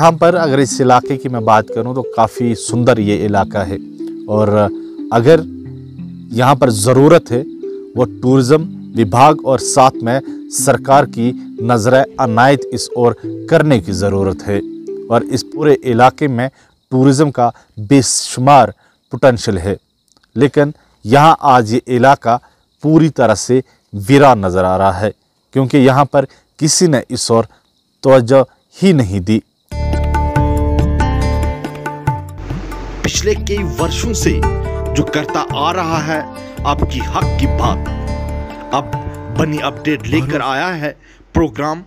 यहाँ पर अगर इस इलाके की मैं बात करूँ तो काफ़ी सुंदर ये इलाका है और अगर यहाँ पर ज़रूरत है वो टूरिज़्म विभाग और साथ में सरकार की नजर अनायत इस ओर करने की ज़रूरत है और इस पूरे इलाके में टूरिज़्म का बेशुमार पोटेंशल है लेकिन यहाँ आज ये इलाका पूरी तरह से वीरान नज़र आ रहा है क्योंकि यहाँ पर किसी ने इस ओर तोज्जो ही नहीं दी पिछले कई वर्षों से जो करता आ रहा है आपकी हक की बात अब बनी अपडेट लेकर आया है प्रोग्राम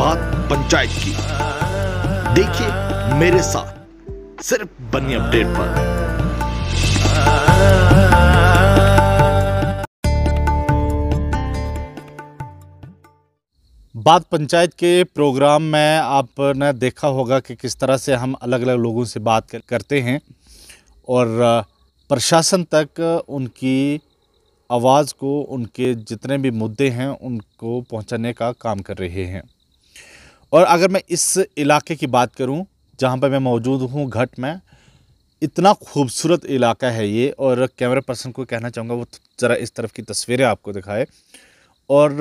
बात पंचायत की देखिए मेरे साथ सिर्फ बनी अपडेट पर बात पंचायत के प्रोग्राम में आपने देखा होगा कि किस तरह से हम अलग अलग लोगों से बात करते हैं और प्रशासन तक उनकी आवाज़ को उनके जितने भी मुद्दे हैं उनको पहुंचाने का काम कर रहे हैं और अगर मैं इस इलाके की बात करूं जहां पर मैं मौजूद हूं घट में इतना खूबसूरत इलाका है ये और कैमरा पर्सन को कहना चाहूँगा वो ज़रा इस तरफ की तस्वीरें आपको दिखाए और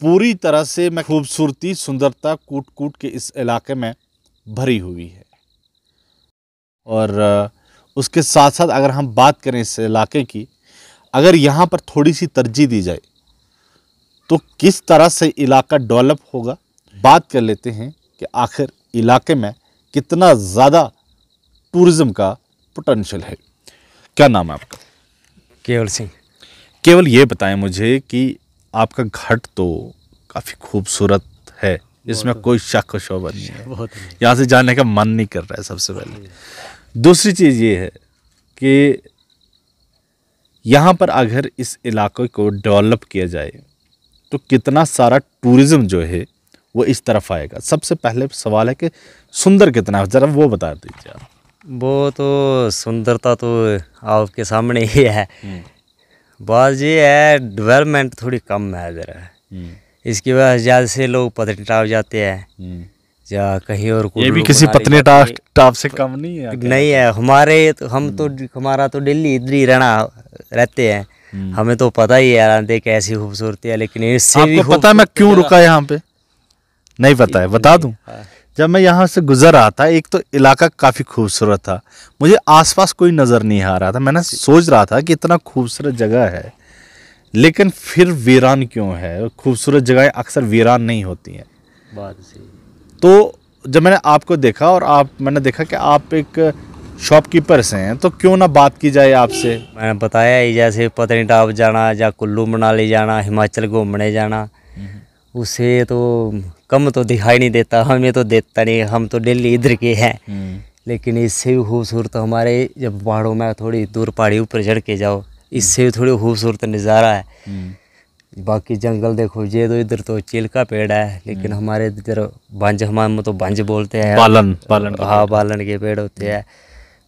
पूरी तरह से मैं खूबसूरती सुंदरता कूट कूट के इस इलाके में भरी हुई है और उसके साथ साथ अगर हम बात करें इस इलाके की अगर यहाँ पर थोड़ी सी तरजीह दी जाए तो किस तरह से इलाका डेवलप होगा बात कर लेते हैं कि आखिर इलाके में कितना ज़्यादा टूरिज़्म का पोटेंशियल है क्या नाम है आपका केवल सिंह केवल ये बताएं मुझे कि आपका घाट तो काफ़ी खूबसूरत है इसमें कोई शक व शोभा नहीं है यहाँ से जाने का मन नहीं कर रहा है सबसे पहले दूसरी चीज़ ये है कि यहाँ पर अगर इस इलाके को डेवलप किया जाए तो कितना सारा टूरिज़्म जो है वो इस तरफ आएगा सबसे पहले सवाल है कि सुंदर कितना है ज़रा वो बता दीजिए आप वो तो सुंदरता तो आपके सामने ही है हम्म। बात ये है डेवलपमेंट थोड़ी कम है ज़रा हम्म। इसकी वजह से ज़्यादा से लोग पत्नी टाप जाते हैं हम्म। या कहीं और ये भी किसी पत्नी टाप टाप से कम नहीं है नहीं है हमारे तो हम तो हम्म। हमारा तो डेली इधर ही रहना रहते हैं हम्म। हमें तो पता ही है देख ऐसी खूबसूरती है लेकिन इससे आपको भी पता मैं क्यों रुका यहाँ पे नहीं पता है बता दूं हाँ। जब मैं यहाँ से गुजर रहा था एक तो इलाका काफ़ी खूबसूरत था मुझे आसपास कोई नज़र नहीं आ रहा था मैंने सोच रहा था कि इतना खूबसूरत जगह है लेकिन फिर वीरान क्यों है खूबसूरत जगहें अक्सर वीरान नहीं होती हैं बात सही तो जब मैंने आपको देखा और आप मैंने देखा कि आप एक शॉपकीपर से हैं तो क्यों ना बात की जाए आपसे मैंने बताया ही जैसे पतनीटाप जाना या कुल्लू मनाली जाना हिमाचल घूमने जाना हम्म। उसे तो कम तो दिखाई नहीं देता हमें तो देता नहीं हम तो डेली इधर के हैं हम्म। लेकिन इससे भी खूबसूरत हमारे जब पहाड़ों में थोड़ी दूर पहाड़ी ऊपर चढ़ के जाओ इससे भी थोड़ी खूबसूरत नज़ारा है हम्म। बाकी जंगल देखो ये तो इधर तो चील का पेड़ है लेकिन हम्म। हमारे इधर बंज हमारे तो बंज बोलते हैं बालन बालन हाँ बालन के पेड़ होते हैं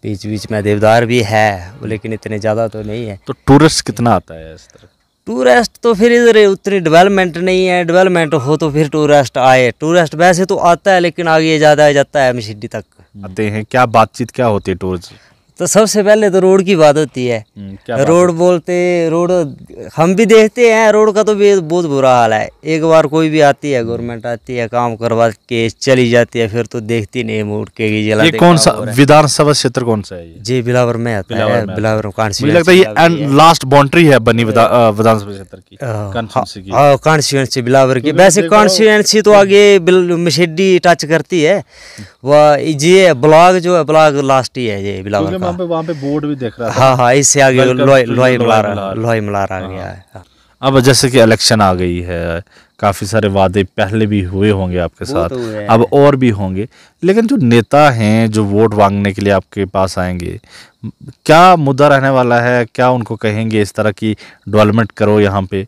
बीच बीच में देवदार भी है लेकिन इतने ज़्यादा तो नहीं है तो टूरिस्ट कितना आता है इस तरह टूरिस्ट तो फिर इधर उतनी डेवलपमेंट नहीं है डेवलपमेंट हो तो फिर टूरिस्ट आए टूरिस्ट वैसे तो आता है लेकिन आगे ज़्यादा जाता है मिशिडी तक आते हैं क्या बातचीत क्या होती है टूरिस्ट तो सबसे पहले तो रोड की बात होती है हम्म, रोड है? बोलते रोड हम भी देखते हैं रोड का तो भी बहुत बुरा हाल है एक बार कोई भी आती है गवर्नमेंट आती है काम करवा के चली जाती है फिर तो देखती नहीं मोड़ के ये कौन सा विधानसभा क्षेत्र कौन सा है ये जी बिलावर में आता बिलावर है बिलावर कांसी लगता है ये लास्ट बाउंड्री है बनी विधानसभा क्षेत्र की हाँ, हाँ, बिलावर की तो वैसे कॉन्स्टिट्युएंसी तो हम्म। आगे मछेडी टच करती है हम्म। वह ये ब्लॉक जो है ब्लॉक लास्ट ही है ये बिलावर वहाँ हाँ। पे वहाँ पे बोर्ड भी देख रहा था हाँ हाँ इससे आगे लोही मलारा लोही आ गया हाँ। है हाँ। अब जैसे कि इलेक्शन आ गई है काफ़ी सारे वादे पहले भी हुए होंगे आपके साथ तो अब और भी होंगे लेकिन जो नेता हैं जो वोट मांगने के लिए आपके पास आएंगे क्या मुद्दा रहने वाला है क्या उनको कहेंगे इस तरह की डेवलपमेंट करो यहाँ पे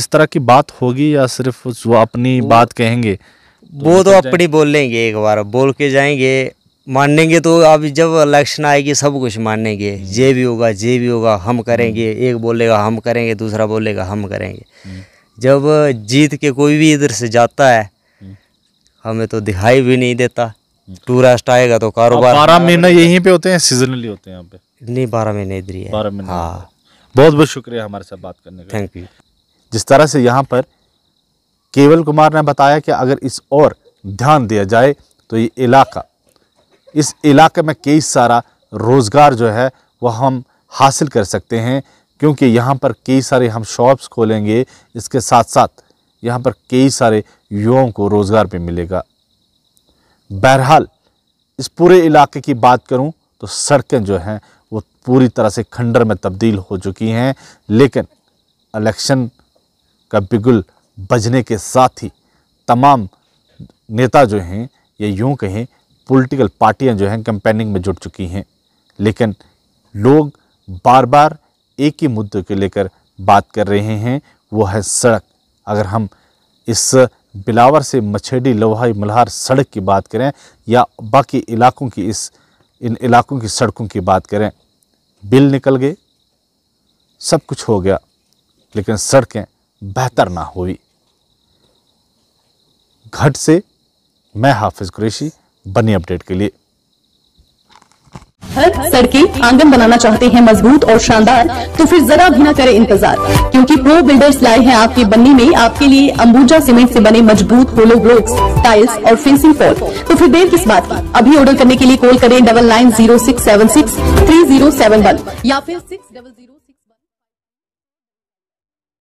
इस तरह की बात होगी या सिर्फ वो अपनी वो, बात कहेंगे तो वो तो, तो अपनी बोलेंगे एक बार बोल के जाएंगे मानेंगे तो अब जब इलेक्शन आएगी सब कुछ मानेंगे ये भी होगा जे भी होगा हम करेंगे हम्म। एक बोलेगा हम करेंगे दूसरा बोलेगा हम करेंगे हम्म। जब जीत के कोई भी इधर से जाता है हम्म। हमें तो दिखाई भी नहीं देता टूरिस्ट आएगा तो कारोबार बारह महीने यहीं पे होते हैं सीजनली होते हैं यहाँ पे नहीं बारह महीने इधर ही बारह महीने हाँ बहुत बहुत शुक्रिया हमारे साथ बात करने का थैंक यू जिस तरह से यहाँ पर केवल कुमार ने बताया कि अगर इस और ध्यान दिया जाए तो ये इलाका इस इलाके में कई सारा रोज़गार जो है वह हम हासिल कर सकते हैं क्योंकि यहाँ पर कई सारे हम शॉप्स खोलेंगे इसके साथ साथ यहाँ पर कई सारे युवाओं को रोज़गार भी मिलेगा बहरहाल इस पूरे इलाके की बात करूँ तो सड़कें जो हैं वो पूरी तरह से खंडर में तब्दील हो चुकी हैं लेकिन इलेक्शन का बिगुल बजने के साथ ही तमाम नेता जो हैं ये यूँ कहें पॉलिटिकल पार्टियां जो हैं कंपेनिंग में जुड़ चुकी हैं लेकिन लोग बार बार एक ही मुद्दे को लेकर बात कर रहे हैं वो है सड़क अगर हम इस बिलावर से मछेडी लोहाई मल्हार सड़क की बात करें या बाकी इलाकों की इस इन इलाकों की सड़कों की बात करें बिल निकल गए सब कुछ हो गया लेकिन सड़कें बेहतर ना हुई घट से मैं हाफिज़ कुरैशी बनी अपडेट के लिए हर सड़कें आंगन बनाना चाहते हैं मजबूत और शानदार तो फिर जरा भी ना करें इंतजार क्योंकि प्रो बिल्डर्स लाए हैं आपके बन्नी में आपके लिए अंबुजा सीमेंट से बने मजबूत होलो ब्लॉक्स टाइल्स और फेंसिंग फॉल तो फिर देर किस बात की अभी ऑर्डर करने के लिए कॉल करें double nine zero six seven six three zero seven one या फिर सिक्स डबल जीरो